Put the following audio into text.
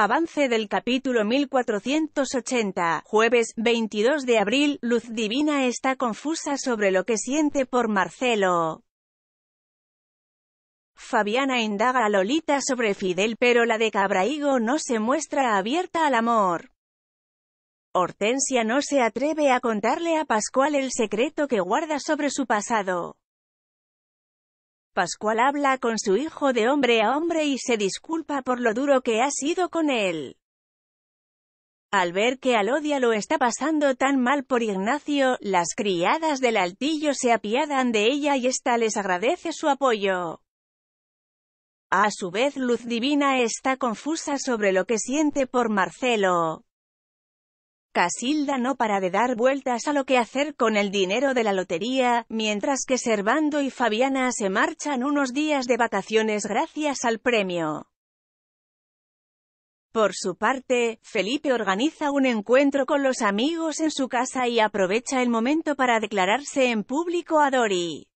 Avance del capítulo 1480, jueves 22 de abril, Luz Divina está confusa sobre lo que siente por Marcelo. Fabiana indaga a Lolita sobre Fidel pero la de Cabraigo no se muestra abierta al amor. Hortensia no se atreve a contarle a Pascual el secreto que guarda sobre su pasado. Pascual habla con su hijo de hombre a hombre y se disculpa por lo duro que ha sido con él. Al ver que Alodia lo está pasando tan mal por Ignacio, las criadas del altillo se apiadan de ella y ésta les agradece su apoyo. A su vez Luz Divina está confusa sobre lo que siente por Marcelo. Casilda no para de dar vueltas a lo que hacer con el dinero de la lotería, mientras que Servando y Fabiana se marchan unos días de vacaciones gracias al premio. Por su parte, Felipe organiza un encuentro con los amigos en su casa y aprovecha el momento para declararse en público a Dori.